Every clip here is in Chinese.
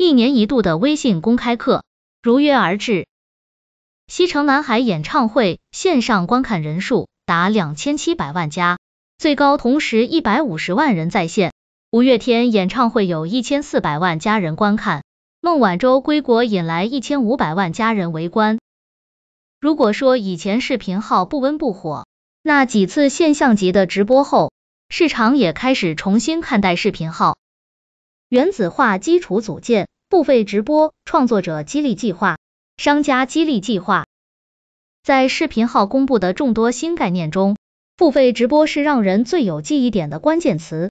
一年一度的微信公开课如约而至，西城男孩演唱会线上观看人数达两千七百万加，最高同时一百五十万人在线。五月天演唱会有一千四百万家人观看，孟晚舟归国引来一千五百万家人围观。如果说以前视频号不温不火，那几次现象级的直播后，市场也开始重新看待视频号。原子化基础组件、付费直播、创作者激励计划、商家激励计划，在视频号公布的众多新概念中，付费直播是让人最有记忆点的关键词。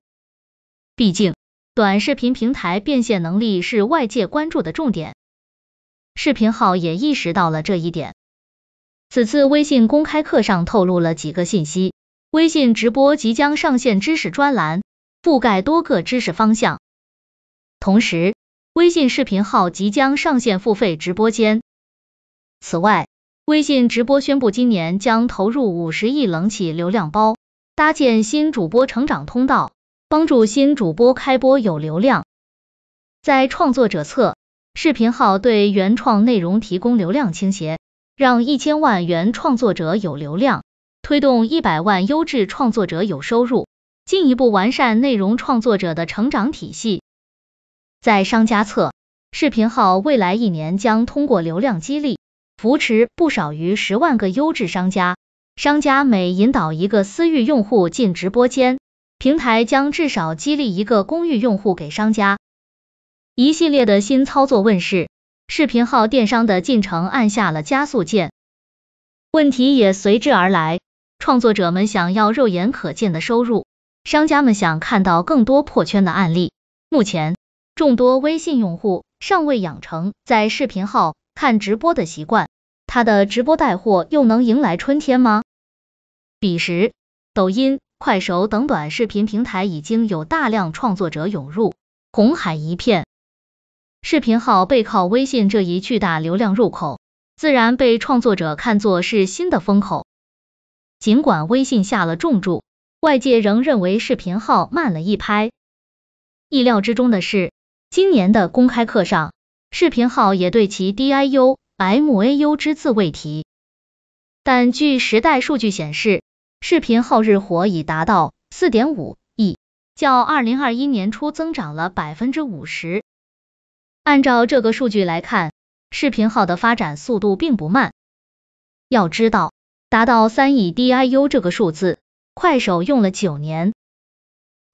毕竟，短视频平台变现能力是外界关注的重点，视频号也意识到了这一点。此次微信公开课上透露了几个信息：微信直播即将上线知识专栏，覆盖多个知识方向。同时，微信视频号即将上线付费直播间。此外，微信直播宣布今年将投入五十亿冷启流量包，搭建新主播成长通道，帮助新主播开播有流量。在创作者侧，视频号对原创内容提供流量倾斜，让一千万原创作者有流量，推动一百万优质创作者有收入，进一步完善内容创作者的成长体系。在商家侧，视频号未来一年将通过流量激励扶持不少于十万个优质商家，商家每引导一个私域用户进直播间，平台将至少激励一个公域用户给商家。一系列的新操作问世，视频号电商的进程按下了加速键。问题也随之而来，创作者们想要肉眼可见的收入，商家们想看到更多破圈的案例。目前，众多微信用户尚未养成在视频号看直播的习惯，他的直播带货又能迎来春天吗？彼时，抖音、快手等短视频平台已经有大量创作者涌入，红海一片。视频号背靠微信这一巨大流量入口，自然被创作者看作是新的风口。尽管微信下了重注，外界仍认为视频号慢了一拍。意料之中的是，今年的公开课上，视频号也对其 D I U M A U 只字未提。但据时代数据显示，视频号日活已达到4.5亿，较2021年初增长了50%。按照这个数据来看，视频号的发展速度并不慢。要知道，达到3亿 D I U 这个数字，快手用了九年。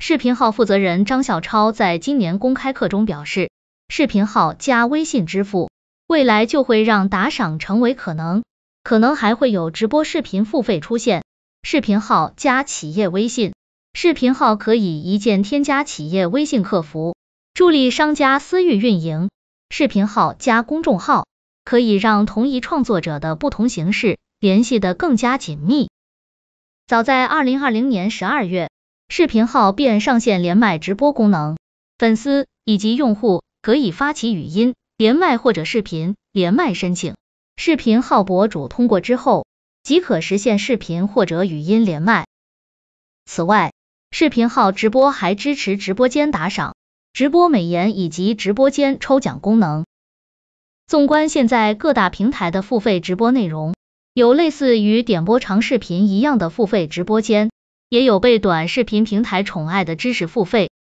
视频号负责人张小超在今年公开课中表示，视频号加微信支付，未来就会让打赏成为可能，可能还会有直播视频付费出现。视频号加企业微信，视频号可以一键添加企业微信客服，助力商家私域运营。视频号加公众号，可以让同一创作者的不同形式联系的更加紧密。早在二零二零年十二月。视频号便上线连麦直播功能，粉丝以及用户可以发起语音连麦或者视频连麦申请，视频号博主通过之后即可实现视频或者语音连麦。此外，视频号直播还支持直播间打赏、直播美颜以及直播间抽奖功能。纵观现在各大平台的付费直播内容，有类似于点播长视频一样的付费直播间。也有被短视频平台宠爱的知识付费，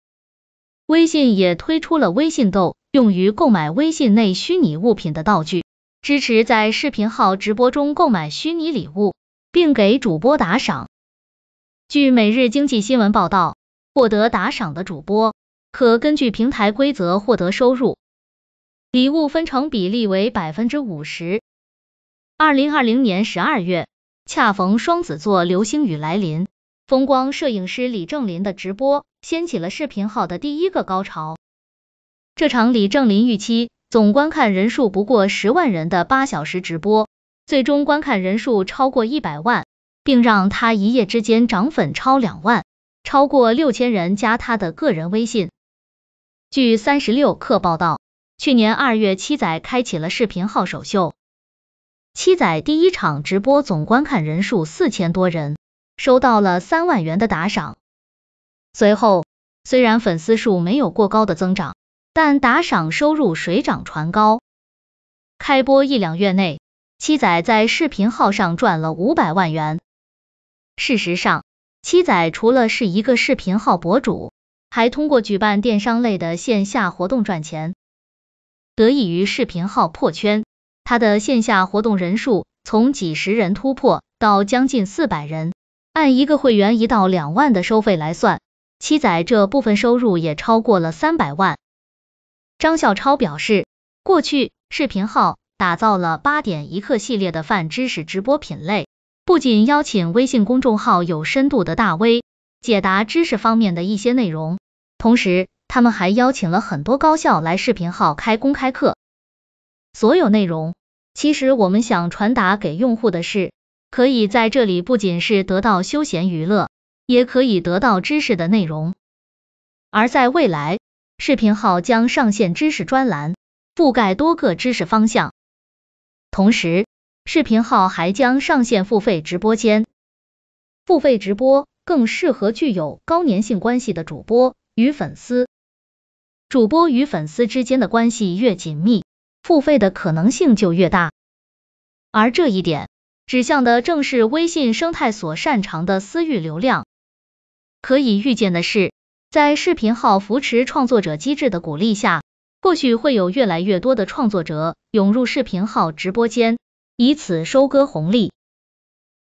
微信也推出了微信豆，用于购买微信内虚拟物品的道具，支持在视频号直播中购买虚拟礼物，并给主播打赏。据每日经济新闻报道，获得打赏的主播可根据平台规则获得收入，礼物分成比例为百分之五十。二零二零年十二月，恰逢双子座流星雨来临。风光摄影师李正林的直播掀起了视频号的第一个高潮。这场李正林预期总观看人数不过十万人的八小时直播，最终观看人数超过一百万，并让他一夜之间涨粉超两万，超过六千人加他的个人微信。据三十六氪报道，去年二月七仔开启了视频号首秀，七仔第一场直播总观看人数四千多人。收到了三万元的打赏。随后，虽然粉丝数没有过高的增长，但打赏收入水涨船高。开播一两月内，七仔在视频号上赚了五百万元。事实上，七仔除了是一个视频号博主，还通过举办电商类的线下活动赚钱。得益于视频号破圈，他的线下活动人数从几十人突破到将近四百人。按一个会员一到两万的收费来算，七仔这部分收入也超过了三百万。张孝超表示，过去视频号打造了八点一刻系列的泛知识直播品类，不仅邀请微信公众号有深度的大 V 解答知识方面的一些内容，同时他们还邀请了很多高校来视频号开公开课。所有内容，其实我们想传达给用户的是。可以在这里不仅是得到休闲娱乐，也可以得到知识的内容。而在未来，视频号将上线知识专栏，覆盖多个知识方向。同时，视频号还将上线付费直播间。付费直播更适合具有高粘性关系的主播与粉丝。主播与粉丝之间的关系越紧密，付费的可能性就越大。而这一点。指向的正是微信生态所擅长的私域流量。可以预见的是，在视频号扶持创作者机制的鼓励下，或许会有越来越多的创作者涌入视频号直播间，以此收割红利。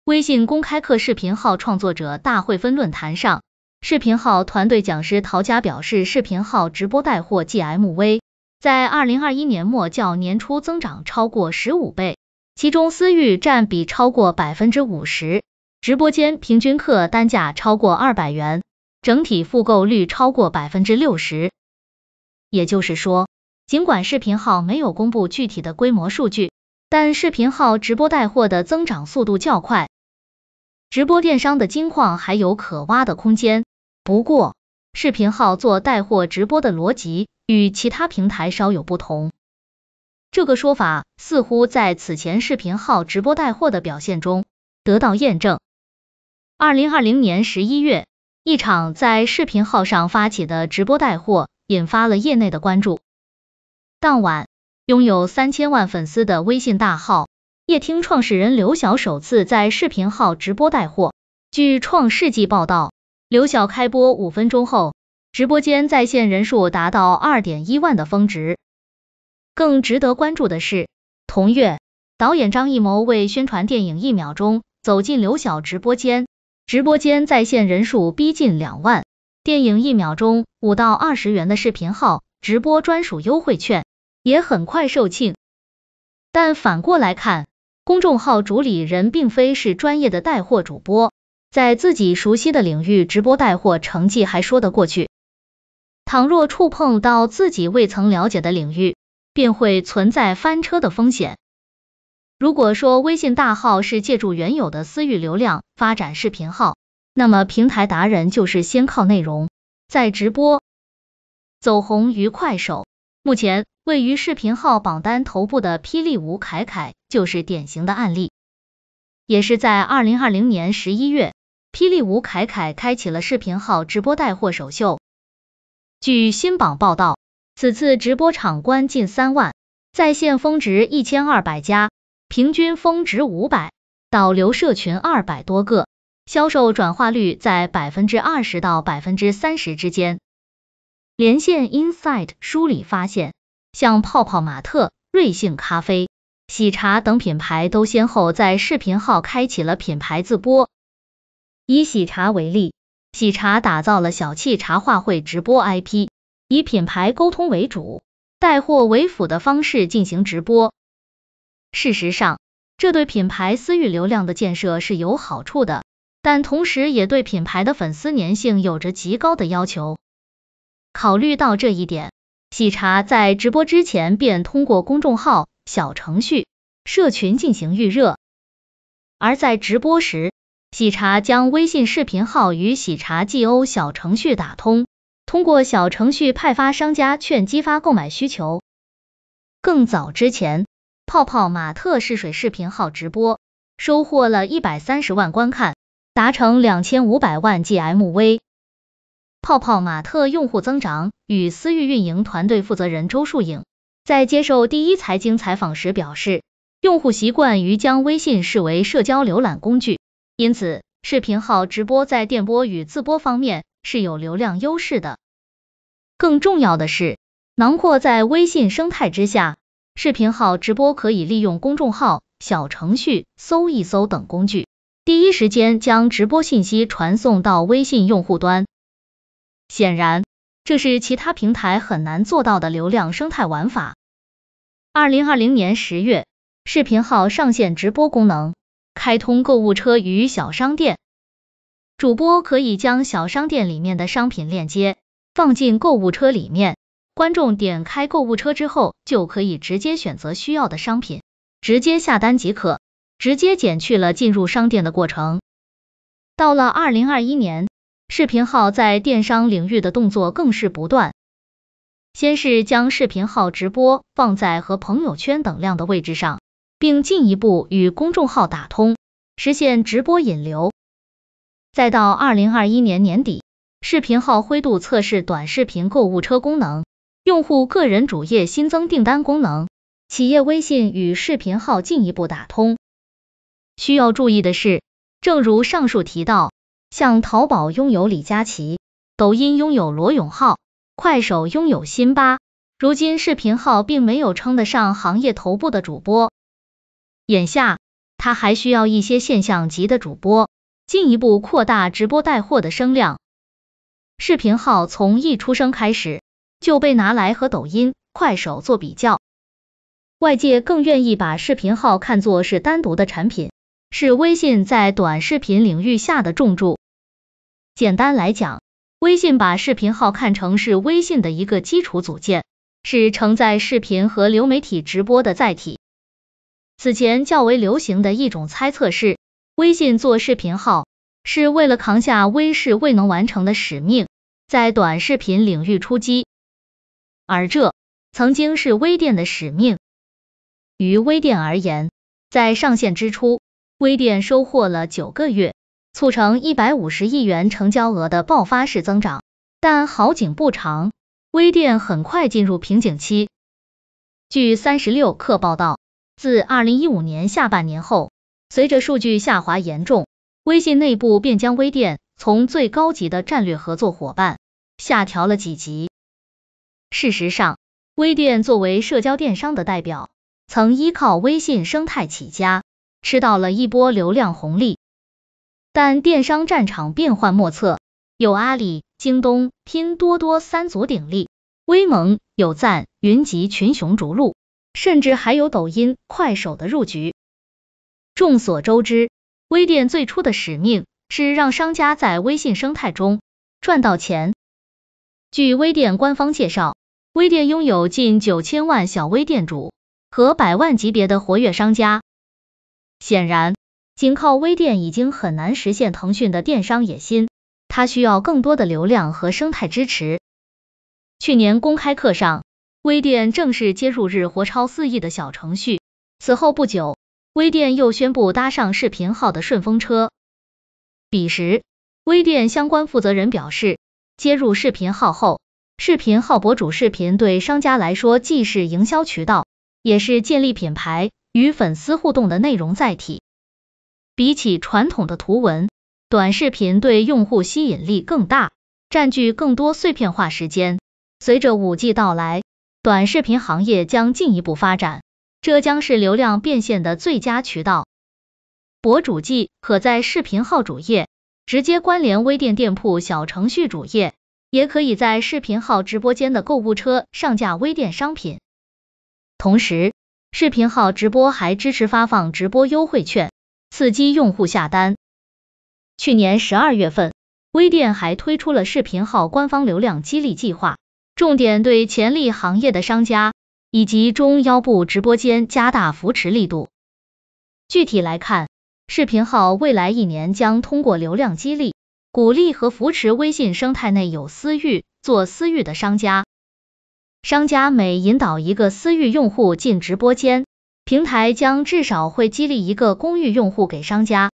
微信公开课视频号创作者大会分论坛上，视频号团队讲师陶佳表示，视频号直播带货 GMV 在二零二一年末较年初增长超过十五倍。其中，私域占比超过百分之五十，直播间平均客单价超过二百元，整体复购率超过百分之六十。也就是说，尽管视频号没有公布具体的规模数据，但视频号直播带货的增长速度较快，直播电商的金矿还有可挖的空间。不过，视频号做带货直播的逻辑与其他平台稍有不同。这个说法似乎在此前视频号直播带货的表现中得到验证。二零二零年十一月，一场在视频号上发起的直播带货引发了业内的关注。当晚，拥有三千万粉丝的微信大号“夜听”创始人刘晓首次在视频号直播带货。据《创世纪》报道，刘晓开播五分钟后，直播间在线人数达到二点一万的峰值。更值得关注的是，同月，导演张艺谋为宣传电影《一秒钟》，走进刘晓直播间，直播间在线人数逼近两万，电影《一秒钟》五到二十元的视频号直播专属优惠券也很快售罄。但反过来看，公众号主理人并非是专业的带货主播，在自己熟悉的领域直播带货成绩还说得过去，倘若触碰到自己未曾了解的领域，便会存在翻车的风险。如果说微信大号是借助原有的私域流量发展视频号，那么平台达人就是先靠内容再直播走红于快手。目前位于视频号榜单头部的霹雳舞凯凯就是典型的案例，也是在二零二零年十一月，霹雳舞凯凯开启了视频号直播带货首秀。据新榜报道。此次直播场观近三万，在线峰值一千二百家，平均峰值五百，导流社群二百多个，销售转化率在百分之二十到百分之三十之间。连线 Insight 梳理发现，像泡泡玛特、瑞幸咖啡、喜茶等品牌都先后在视频号开启了品牌自播。以喜茶为例，喜茶打造了小气茶话会直播 IP。以品牌沟通为主、带货为辅的方式进行直播。事实上，这对品牌私域流量的建设是有好处的，但同时也对品牌的粉丝粘性有着极高的要求。考虑到这一点，喜茶在直播之前便通过公众号、小程序、社群进行预热，而在直播时，喜茶将微信视频号与喜茶 GO 小程序打通。通过小程序派发商家券，激发购买需求。更早之前，泡泡玛特试水视频号直播，收获了一百三十万观看，达成两千五百万 GMV。泡泡玛特用户增长与私域运营团队负责人周树颖在接受第一财经采访时表示，用户习惯于将微信视为社交浏览工具，因此视频号直播在电波与自播方面。是有流量优势的，更重要的是，囊括在微信生态之下，视频号直播可以利用公众号、小程序、搜一搜等工具，第一时间将直播信息传送到微信用户端。显然，这是其他平台很难做到的流量生态玩法。二零二零年十月，视频号上线直播功能，开通购物车与小商店。主播可以将小商店里面的商品链接放进购物车里面，观众点开购物车之后，就可以直接选择需要的商品，直接下单即可，直接减去了进入商店的过程。到了二零二一年，视频号在电商领域的动作更是不断，先是将视频号直播放在和朋友圈等量的位置上，并进一步与公众号打通，实现直播引流。再到二零二一年年底，视频号灰度测试短视频购物车功能，用户个人主页新增订单功能，企业微信与视频号进一步打通。需要注意的是，正如上述提到，像淘宝拥有李佳琦，抖音拥有罗永浩，快手拥有辛巴，如今视频号并没有称得上行业头部的主播，眼下他还需要一些现象级的主播。进一步扩大直播带货的声量，视频号从一出生开始就被拿来和抖音、快手做比较，外界更愿意把视频号看作是单独的产品，是微信在短视频领域下的重注。简单来讲，微信把视频号看成是微信的一个基础组件，是承载视频和流媒体直播的载体。此前较为流行的一种猜测是。微信做视频号是为了扛下微视未能完成的使命，在短视频领域出击，而这曾经是微店的使命。于微店而言，在上线之初，微店收获了九个月，促成一百五十亿元成交额的爆发式增长。但好景不长，微店很快进入瓶颈期。据三十六氪报道，自二零一五年下半年后，随着数据下滑严重，微信内部便将微店从最高级的战略合作伙伴下调了几级。事实上，微店作为社交电商的代表，曾依靠微信生态起家，吃到了一波流量红利。但电商战场变幻莫测，有阿里、京东、拼多多三足鼎立，微盟、有赞云集群雄逐鹿，甚至还有抖音、快手的入局。众所周知，微店最初的使命是让商家在微信生态中赚到钱。据微店官方介绍，微店拥有近九千万小微店主和百万级别的活跃商家。显然，仅靠微店已经很难实现腾讯的电商野心，它需要更多的流量和生态支持。去年公开课上，微店正式接入日活超四亿的小程序，此后不久。微店又宣布搭上视频号的顺风车。彼时，微店相关负责人表示，接入视频号后，视频号博主视频对商家来说既是营销渠道，也是建立品牌与粉丝互动的内容载体。比起传统的图文，短视频对用户吸引力更大，占据更多碎片化时间。随着五 G 到来，短视频行业将进一步发展。这将是流量变现的最佳渠道。博主季可在视频号主页直接关联微店店铺小程序主页，也可以在视频号直播间的购物车上架微店商品。同时，视频号直播还支持发放直播优惠券，刺激用户下单。去年十二月份，微店还推出了视频号官方流量激励计划，重点对潜力行业的商家。以及中腰部直播间加大扶持力度。具体来看，视频号未来一年将通过流量激励，鼓励和扶持微信生态内有私域、做私域的商家。商家每引导一个私域用户进直播间，平台将至少会激励一个公域用户给商家。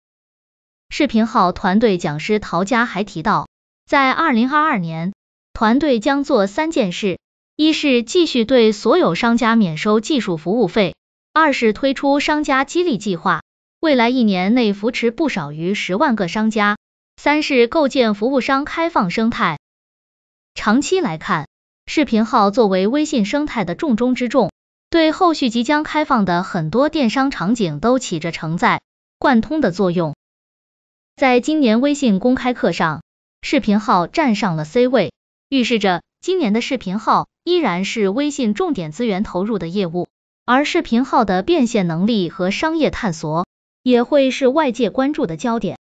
视频号团队讲师陶佳还提到，在二零二二年，团队将做三件事。一是继续对所有商家免收技术服务费；二是推出商家激励计划，未来一年内扶持不少于十万个商家；三是构建服务商开放生态。长期来看，视频号作为微信生态的重中之重，对后续即将开放的很多电商场景都起着承载、贯通的作用。在今年微信公开课上，视频号站上了 C 位，预示着今年的视频号。依然是微信重点资源投入的业务，而视频号的变现能力和商业探索也会是外界关注的焦点。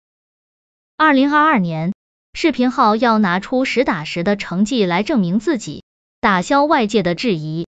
二零二二年，视频号要拿出实打实的成绩来证明自己，打消外界的质疑。